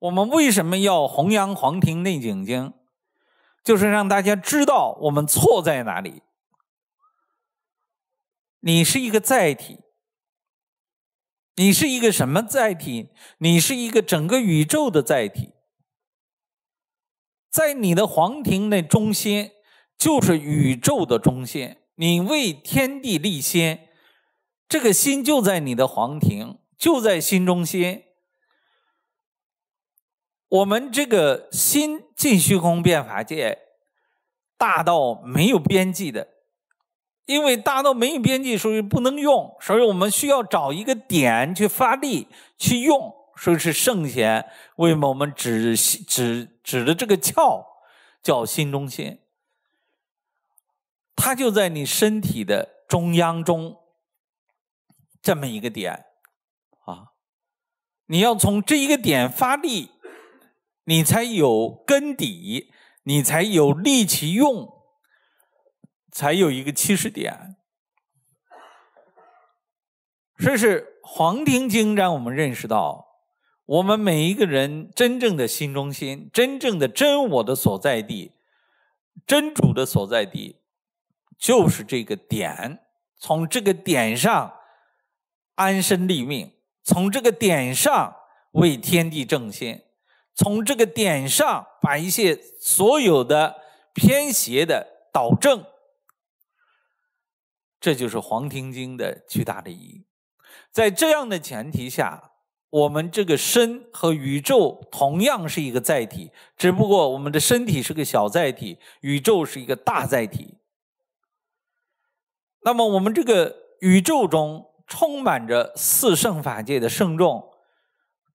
我们为什么要弘扬《黄庭内景经》？就是让大家知道我们错在哪里。你是一个载体，你是一个什么载体？你是一个整个宇宙的载体。在你的黄庭内中心，就是宇宙的中心。你为天地立心，这个心就在你的黄庭，就在心中心。我们这个心进虚空变法界，大到没有边际的，因为大到没有边际，所以不能用，所以我们需要找一个点去发力去用。所以是圣贤为我们指指指的这个窍叫心中心，它就在你身体的中央中这么一个点啊，你要从这一个点发力。你才有根底，你才有力气用，才有一个起始点。这是《黄庭经》让我们认识到，我们每一个人真正的心中心、真正的真我的所在地、真主的所在地，就是这个点。从这个点上安身立命，从这个点上为天地正心。从这个点上，把一些所有的偏斜的导正，这就是《黄庭经》的巨大的意义。在这样的前提下，我们这个身和宇宙同样是一个载体，只不过我们的身体是个小载体，宇宙是一个大载体。那么，我们这个宇宙中充满着四圣法界的圣众，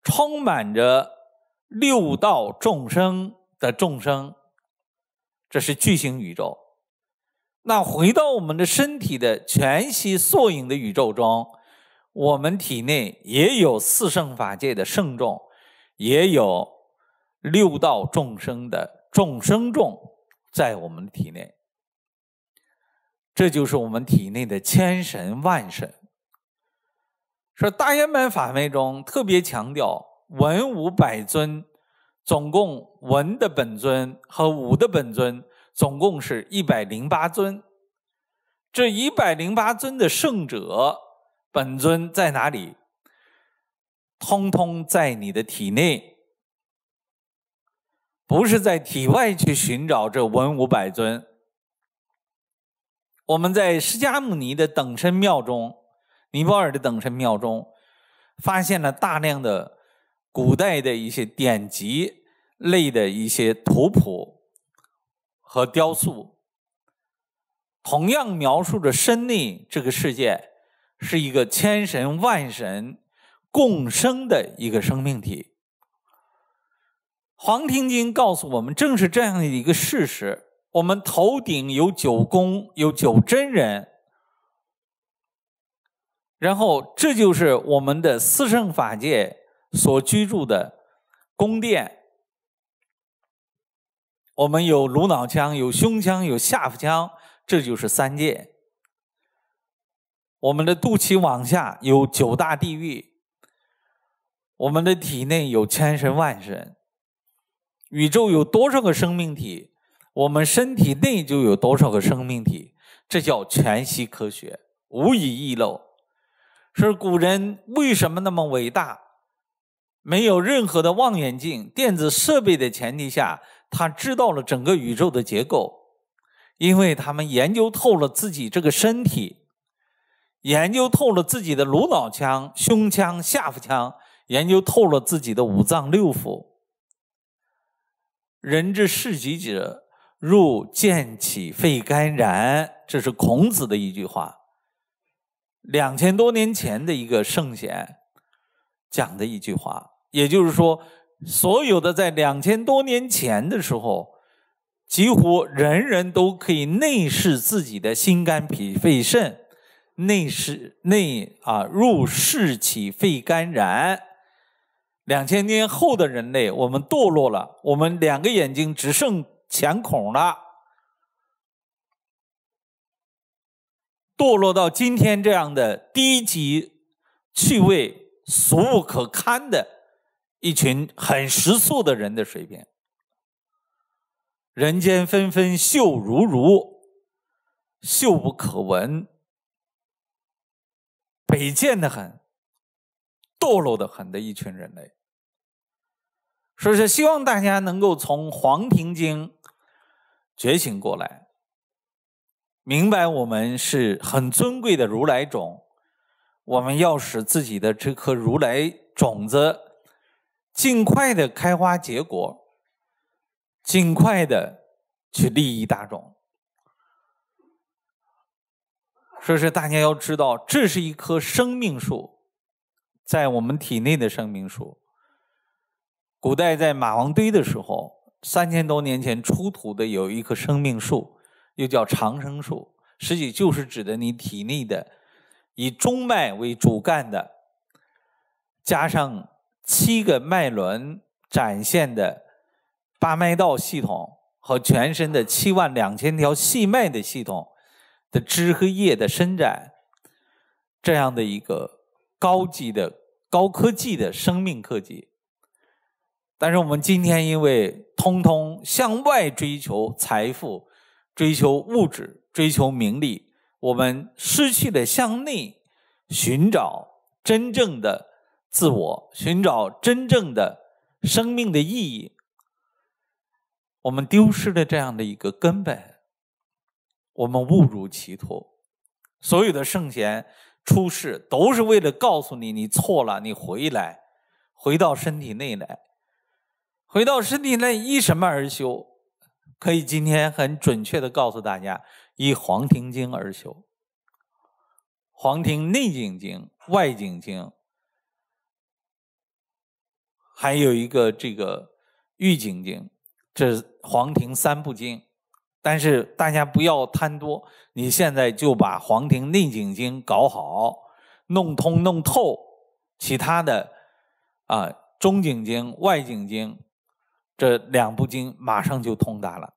充满着。六道众生的众生，这是巨型宇宙。那回到我们的身体的全息缩影的宇宙中，我们体内也有四圣法界的圣众，也有六道众生的众生众在我们体内。这就是我们体内的千神万神。说《大圆满法门》中特别强调。文武百尊，总共文的本尊和武的本尊，总共是一百零八尊。这一百零八尊的圣者本尊在哪里？通通在你的体内，不是在体外去寻找这文武百尊。我们在释迦牟尼的等身庙中，尼泊尔的等身庙中，发现了大量的。古代的一些典籍类的一些图谱和雕塑，同样描述着身内这个世界是一个千神万神共生的一个生命体。黄庭经告诉我们，正是这样的一个事实：我们头顶有九宫，有九真人，然后这就是我们的四圣法界。所居住的宫殿，我们有颅脑腔，有胸腔，有下腹腔，这就是三界。我们的肚脐往下有九大地狱，我们的体内有千神万神，宇宙有多少个生命体，我们身体内就有多少个生命体，这叫全息科学，无以遗漏。是古人为什么那么伟大？没有任何的望远镜、电子设备的前提下，他知道了整个宇宙的结构，因为他们研究透了自己这个身体，研究透了自己的颅脑腔、胸腔、下腹腔，研究透了自己的五脏六腑。人之视己，者入见其肺肝然，这是孔子的一句话，两千多年前的一个圣贤讲的一句话。也就是说，所有的在两千多年前的时候，几乎人人都可以内视自己的心肝脾肺肾，内视内啊入室起肺肝然。两千年后的人类，我们堕落了，我们两个眼睛只剩前孔了，堕落到今天这样的低级趣味、俗不可堪的。一群很食素的人的水平，人间纷纷秀如如，秀不可闻，卑贱的很，堕落的很的一群人类。所以说，希望大家能够从《黄庭经》觉醒过来，明白我们是很尊贵的如来种，我们要使自己的这颗如来种子。尽快的开花结果，尽快的去利益大众。说是大家要知道，这是一棵生命树，在我们体内的生命树。古代在马王堆的时候，三千多年前出土的有一棵生命树，又叫长生树，实际就是指的你体内的以中脉为主干的，加上。七个脉轮展现的八脉道系统和全身的七万两千条细脉的系统的枝和叶的伸展，这样的一个高级的高科技的生命科技。但是我们今天因为通通向外追求财富、追求物质、追求名利，我们失去了向内寻找真正的。自我寻找真正的生命的意义，我们丢失了这样的一个根本，我们误入歧途。所有的圣贤出世都是为了告诉你，你错了，你回来，回到身体内来，回到身体内依什么而修？可以今天很准确的告诉大家，依《黄庭经》而修，《黄庭内景经》《外景经》。还有一个这个玉井经，这是黄庭三部经，但是大家不要贪多，你现在就把黄庭内景经搞好、弄通、弄透，其他的啊中景经、外景经这两部经马上就通达了。